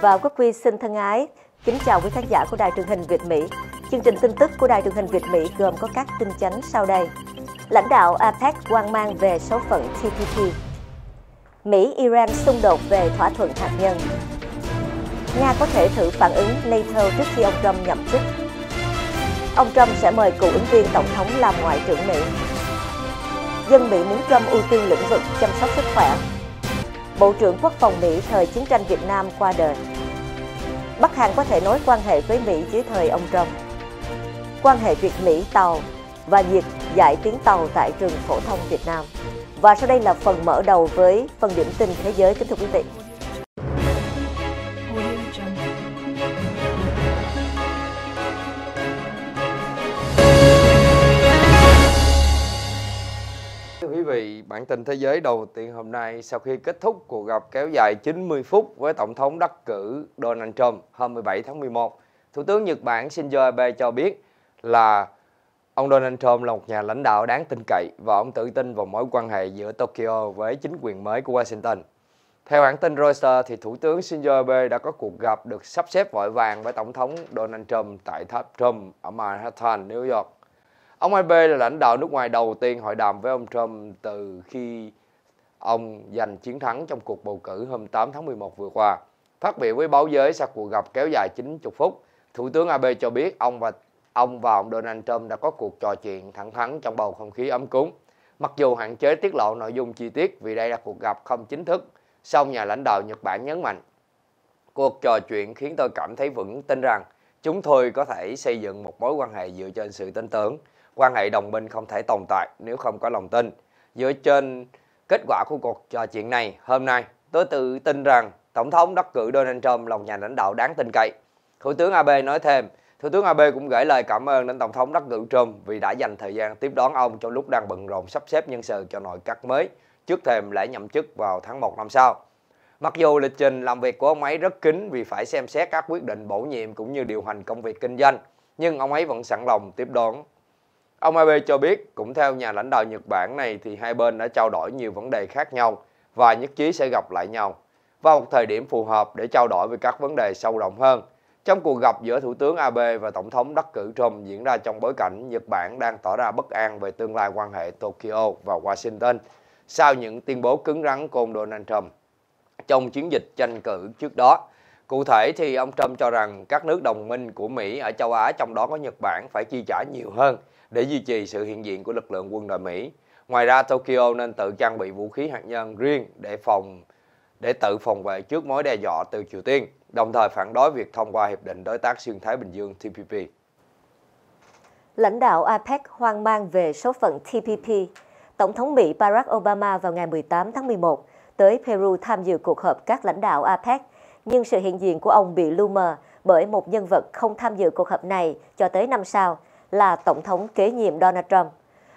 và Quốc Huy xin thân ái kính chào quý khán giả của Đài truyền hình Việt Mỹ. Chương trình tin tức của Đài truyền hình Việt Mỹ gồm có các tin chánh sau đây. Lãnh đạo APEC quan mang về số phận TPP. Mỹ-Iran xung đột về thỏa thuận hạt nhân. Nga có thể thử phản ứng NATO trước khi ông Trump nhậm chức. Ông Trump sẽ mời cựu ứng viên tổng thống làm ngoại trưởng Mỹ. Dân Mỹ muốn Trump ưu tiên lĩnh vực chăm sóc sức khỏe Bộ trưởng Quốc phòng Mỹ thời chiến tranh Việt Nam qua đời. Bắc Hàn có thể nối quan hệ với Mỹ dưới thời ông Trump. Quan hệ Việt-Mỹ tàu và việc giải tiếng tàu tại trường phổ thông Việt Nam. Và sau đây là phần mở đầu với phần điểm tin thế giới kính thưa quý vị. Bản tin thế giới đầu tiên hôm nay sau khi kết thúc cuộc gặp kéo dài 90 phút với Tổng thống đắc cử Donald Trump hôm 17 tháng 11, Thủ tướng Nhật Bản Shinzo Abe cho biết là ông Donald Trump là một nhà lãnh đạo đáng tin cậy và ông tự tin vào mối quan hệ giữa Tokyo với chính quyền mới của Washington. Theo hãng tin Reuters, thì Thủ tướng Shinzo Abe đã có cuộc gặp được sắp xếp vội vàng với Tổng thống Donald Trump tại tháp Trump ở Manhattan, New York Ông Abe là lãnh đạo nước ngoài đầu tiên hội đàm với ông Trump từ khi ông giành chiến thắng trong cuộc bầu cử hôm 8 tháng 11 vừa qua. Phát biểu với báo giới sau cuộc gặp kéo dài 90 phút, Thủ tướng Abe cho biết ông và ông và ông Donald Trump đã có cuộc trò chuyện thẳng thắn trong bầu không khí ấm cúng. Mặc dù hạn chế tiết lộ nội dung chi tiết vì đây là cuộc gặp không chính thức, song nhà lãnh đạo Nhật Bản nhấn mạnh cuộc trò chuyện khiến tôi cảm thấy vững tin rằng chúng tôi có thể xây dựng một mối quan hệ dựa trên sự tin tưởng quan hệ đồng minh không thể tồn tại nếu không có lòng tin. Dựa trên kết quả của cuộc trò chuyện này hôm nay, tôi tự tin rằng Tổng thống đắc cử Donald Trump là nhà lãnh đạo đáng tin cậy. Thủ tướng Abe nói thêm, Thủ tướng Abe cũng gửi lời cảm ơn đến Tổng thống đắc cử Trump vì đã dành thời gian tiếp đón ông trong lúc đang bận rộn sắp xếp nhân sự cho nội các mới trước thềm lễ nhậm chức vào tháng 1 năm sau. Mặc dù lịch trình làm việc của ông ấy rất kín vì phải xem xét các quyết định bổ nhiệm cũng như điều hành công việc kinh doanh, nhưng ông ấy vẫn sẵn lòng tiếp đón Ông Abe cho biết, cũng theo nhà lãnh đạo Nhật Bản này thì hai bên đã trao đổi nhiều vấn đề khác nhau và nhất trí sẽ gặp lại nhau vào một thời điểm phù hợp để trao đổi về các vấn đề sâu rộng hơn. Trong cuộc gặp giữa Thủ tướng Abe và Tổng thống đắc cử Trump diễn ra trong bối cảnh Nhật Bản đang tỏ ra bất an về tương lai quan hệ Tokyo và Washington sau những tuyên bố cứng rắn của ông Donald Trump trong chiến dịch tranh cử trước đó Cụ thể thì ông Trump cho rằng các nước đồng minh của Mỹ ở châu Á trong đó có Nhật Bản phải chi trả nhiều hơn để duy trì sự hiện diện của lực lượng quân đội Mỹ. Ngoài ra Tokyo nên tự trang bị vũ khí hạt nhân riêng để phòng để tự phòng vệ trước mối đe dọa từ Triều Tiên, đồng thời phản đối việc thông qua hiệp định đối tác xuyên Thái Bình Dương TPP. Lãnh đạo APEC hoang mang về số phận TPP. Tổng thống Mỹ Barack Obama vào ngày 18 tháng 11 tới Peru tham dự cuộc họp các lãnh đạo APEC nhưng sự hiện diện của ông bị lu mờ bởi một nhân vật không tham dự cuộc họp này cho tới năm sau là Tổng thống kế nhiệm Donald Trump.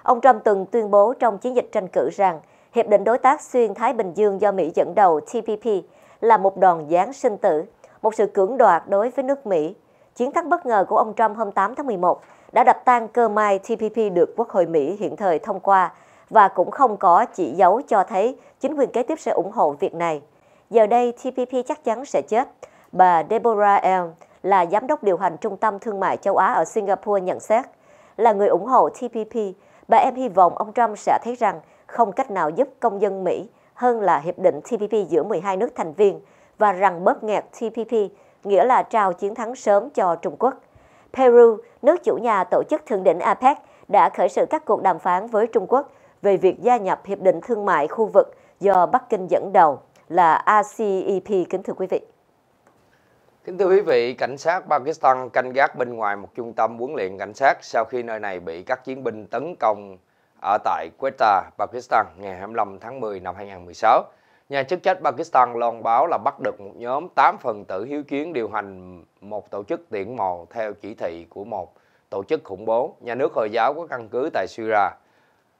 Ông Trump từng tuyên bố trong chiến dịch tranh cử rằng Hiệp định Đối tác Xuyên Thái Bình Dương do Mỹ dẫn đầu TPP là một đòn giáng sinh tử, một sự cưỡng đoạt đối với nước Mỹ. Chiến thắng bất ngờ của ông Trump hôm 8 tháng 11 đã đập tan cơ may TPP được Quốc hội Mỹ hiện thời thông qua và cũng không có chỉ dấu cho thấy chính quyền kế tiếp sẽ ủng hộ việc này. Giờ đây, TPP chắc chắn sẽ chết. Bà Deborah L. là giám đốc điều hành Trung tâm Thương mại châu Á ở Singapore nhận xét. Là người ủng hộ TPP, bà em hy vọng ông Trump sẽ thấy rằng không cách nào giúp công dân Mỹ hơn là hiệp định TPP giữa 12 nước thành viên và rằng bóp nghẹt TPP, nghĩa là trao chiến thắng sớm cho Trung Quốc. Peru, nước chủ nhà tổ chức thượng đỉnh APEC, đã khởi sự các cuộc đàm phán với Trung Quốc về việc gia nhập Hiệp định Thương mại khu vực do Bắc Kinh dẫn đầu là RCEP kính thưa quý vị. Kính thưa quý vị, cảnh sát Pakistan canh gác bên ngoài một trung tâm huấn luyện cảnh sát sau khi nơi này bị các chiến binh tấn công ở tại Quetta, Pakistan ngày 25 tháng 10 năm 2016. Nhà chức trách Pakistan loan báo là bắt được một nhóm 8 phần tử hiếu chiến điều hành một tổ chức tiễn mò theo chỉ thị của một tổ chức khủng bố, nhà nước Hồi giáo có căn cứ tại Syria.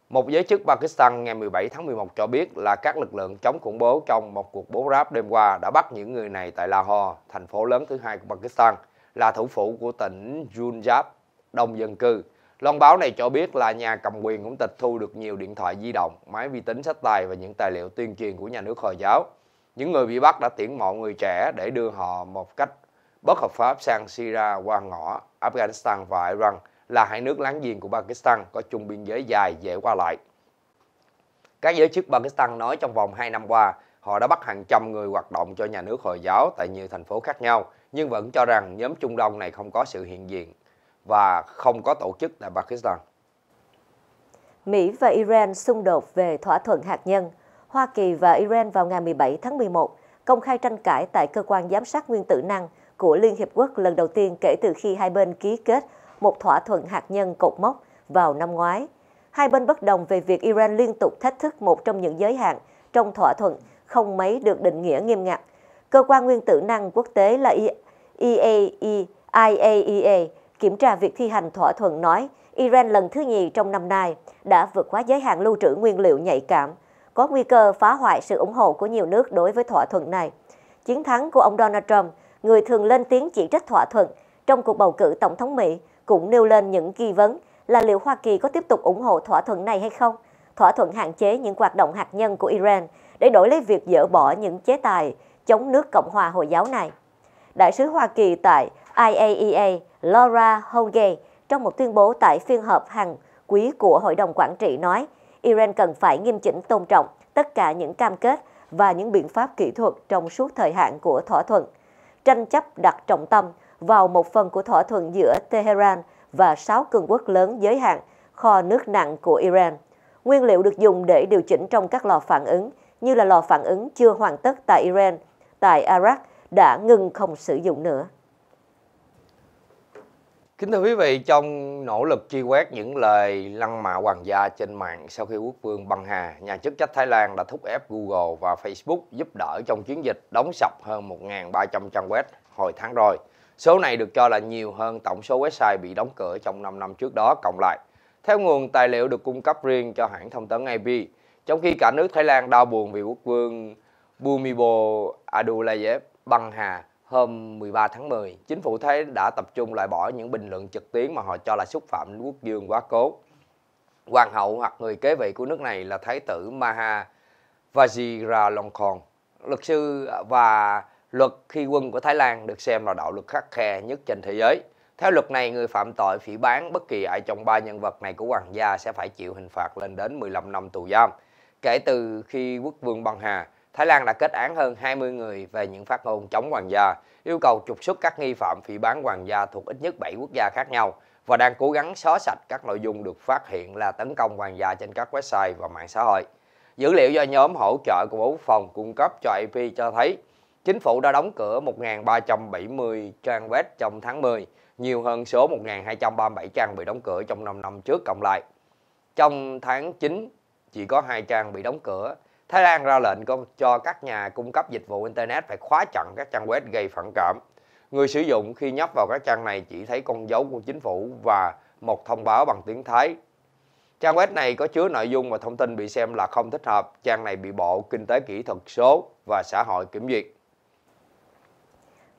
Một giới chức Pakistan ngày 17 tháng 11 cho biết là các lực lượng chống khủng bố trong một cuộc bố ráp đêm qua đã bắt những người này tại Lahore, thành phố lớn thứ hai của Pakistan, là thủ phủ của tỉnh Punjab, đông dân cư. Loan báo này cho biết là nhà cầm quyền cũng tịch thu được nhiều điện thoại di động, máy vi tính sách tài và những tài liệu tuyên truyền của nhà nước Hồi giáo. Những người bị bắt đã tuyển mộ người trẻ để đưa họ một cách bất hợp pháp sang Syria qua ngõ Afghanistan và Iran là hai nước láng giềng của Pakistan có chung biên giới dài dễ qua lại. Các giới chức Pakistan nói trong vòng 2 năm qua, họ đã bắt hàng trăm người hoạt động cho nhà nước Hồi giáo tại nhiều thành phố khác nhau, nhưng vẫn cho rằng nhóm Trung Đông này không có sự hiện diện và không có tổ chức tại Pakistan. Mỹ và Iran xung đột về thỏa thuận hạt nhân. Hoa Kỳ và Iran vào ngày 17 tháng 11 công khai tranh cãi tại cơ quan giám sát nguyên tử năng của Liên Hiệp Quốc lần đầu tiên kể từ khi hai bên ký kết một thỏa thuận hạt nhân cột mốc vào năm ngoái. Hai bên bất đồng về việc Iran liên tục thách thức một trong những giới hạn trong thỏa thuận không mấy được định nghĩa nghiêm ngặt. Cơ quan nguyên tử năng quốc tế là IAEA, e, e kiểm tra việc thi hành thỏa thuận nói Iran lần thứ nhì trong năm nay đã vượt quá giới hạn lưu trữ nguyên liệu nhạy cảm, có nguy cơ phá hoại sự ủng hộ của nhiều nước đối với thỏa thuận này. Chiến thắng của ông Donald Trump, người thường lên tiếng chỉ trích thỏa thuận trong cuộc bầu cử tổng thống Mỹ, cũng nêu lên những nghi vấn là liệu Hoa Kỳ có tiếp tục ủng hộ thỏa thuận này hay không, thỏa thuận hạn chế những hoạt động hạt nhân của Iran để đổi lấy việc dỡ bỏ những chế tài chống nước Cộng hòa Hồi giáo này. Đại sứ Hoa Kỳ tại IAEA e Laura Holgate trong một tuyên bố tại phiên họp hàng quý của Hội đồng Quản trị nói Iran cần phải nghiêm chỉnh tôn trọng tất cả những cam kết và những biện pháp kỹ thuật trong suốt thời hạn của thỏa thuận. Tranh chấp đặt trọng tâm vào một phần của thỏa thuận giữa Tehran và sáu cường quốc lớn giới hạn kho nước nặng của Iran. Nguyên liệu được dùng để điều chỉnh trong các lò phản ứng, như là lò phản ứng chưa hoàn tất tại Iran, tại Iraq đã ngừng không sử dụng nữa. Kính thưa quý vị, trong nỗ lực truy quét những lời lăng mạ hoàng gia trên mạng sau khi quốc vương băng hà, nhà chức trách Thái Lan đã thúc ép Google và Facebook giúp đỡ trong chiến dịch đóng sập hơn 1.300 trang web hồi tháng rồi. Số này được cho là nhiều hơn tổng số website bị đóng cửa trong 5 năm trước đó cộng lại. Theo nguồn tài liệu được cung cấp riêng cho hãng thông tấn AP, trong khi cả nước Thái Lan đau buồn vì quốc vương Bumibol Adulyadej băng hà hôm 13 tháng 10, chính phủ Thái đã tập trung loại bỏ những bình luận trực tuyến mà họ cho là xúc phạm quốc vương quá cố. Hoàng hậu hoặc người kế vị của nước này là Thái tử Maha Vajiralongkorn, luật sư và Luật khi quân của Thái Lan được xem là đạo luật khắc khe nhất trên thế giới. Theo luật này, người phạm tội phỉ bán bất kỳ ai trong ba nhân vật này của hoàng gia sẽ phải chịu hình phạt lên đến 15 năm tù giam. Kể từ khi quốc vương băng hà, Thái Lan đã kết án hơn 20 người về những phát ngôn chống hoàng gia, yêu cầu trục xuất các nghi phạm phỉ bán hoàng gia thuộc ít nhất 7 quốc gia khác nhau và đang cố gắng xóa sạch các nội dung được phát hiện là tấn công hoàng gia trên các website và mạng xã hội. Dữ liệu do nhóm hỗ trợ của Bộ phòng cung cấp cho AP cho thấy Chính phủ đã đóng cửa 1.370 trang web trong tháng 10, nhiều hơn số 1.237 trang bị đóng cửa trong 5 năm trước cộng lại. Trong tháng 9, chỉ có hai trang bị đóng cửa. Thái Lan ra lệnh cho các nhà cung cấp dịch vụ Internet phải khóa chặn các trang web gây phản cảm. Người sử dụng khi nhấp vào các trang này chỉ thấy con dấu của chính phủ và một thông báo bằng tiếng Thái. Trang web này có chứa nội dung và thông tin bị xem là không thích hợp. Trang này bị Bộ Kinh tế Kỹ thuật số và Xã hội kiểm duyệt.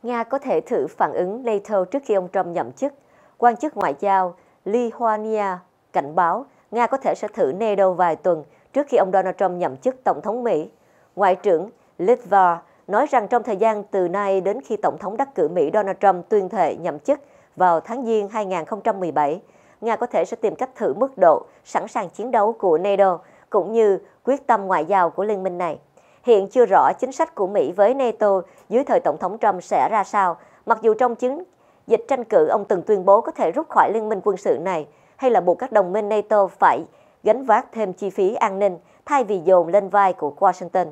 Nga có thể thử phản ứng NATO trước khi ông Trump nhậm chức. Quan chức ngoại giao Lihwania cảnh báo Nga có thể sẽ thử NATO vài tuần trước khi ông Donald Trump nhậm chức Tổng thống Mỹ. Ngoại trưởng Litva nói rằng trong thời gian từ nay đến khi Tổng thống đắc cử Mỹ Donald Trump tuyên thệ nhậm chức vào tháng Giêng 2017, Nga có thể sẽ tìm cách thử mức độ sẵn sàng chiến đấu của NATO cũng như quyết tâm ngoại giao của liên minh này. Hiện chưa rõ chính sách của Mỹ với NATO dưới thời Tổng thống Trump sẽ ra sao, mặc dù trong chiến dịch tranh cử ông từng tuyên bố có thể rút khỏi liên minh quân sự này hay là buộc các đồng minh NATO phải gánh vác thêm chi phí an ninh thay vì dồn lên vai của Washington.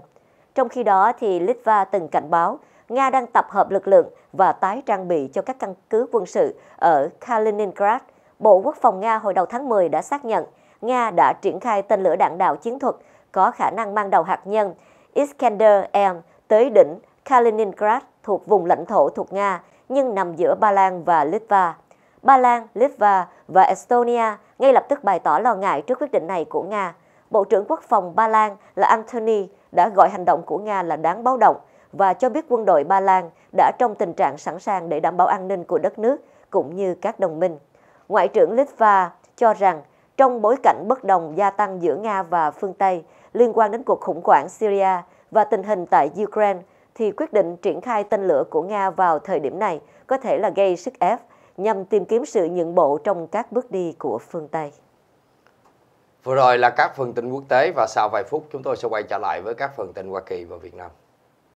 Trong khi đó thì Litva từng cảnh báo Nga đang tập hợp lực lượng và tái trang bị cho các căn cứ quân sự ở Kaliningrad. Bộ Quốc phòng Nga hồi đầu tháng 10 đã xác nhận Nga đã triển khai tên lửa đạn đạo chiến thuật có khả năng mang đầu hạt nhân Iskander M tới đỉnh Kaliningrad thuộc vùng lãnh thổ thuộc Nga nhưng nằm giữa Ba Lan và Litva. Ba Lan, Litva và Estonia ngay lập tức bày tỏ lo ngại trước quyết định này của Nga. Bộ trưởng Quốc phòng Ba Lan là Anthony đã gọi hành động của Nga là đáng báo động và cho biết quân đội Ba Lan đã trong tình trạng sẵn sàng để đảm bảo an ninh của đất nước cũng như các đồng minh. Ngoại trưởng Litva cho rằng trong bối cảnh bất đồng gia tăng giữa Nga và phương Tây liên quan đến cuộc khủng hoảng Syria và tình hình tại Ukraine, thì quyết định triển khai tên lửa của Nga vào thời điểm này có thể là gây sức ép nhằm tìm kiếm sự nhượng bộ trong các bước đi của phương Tây. Vừa rồi là các phần tin quốc tế và sau vài phút chúng tôi sẽ quay trở lại với các phần tin Hoa Kỳ và Việt Nam.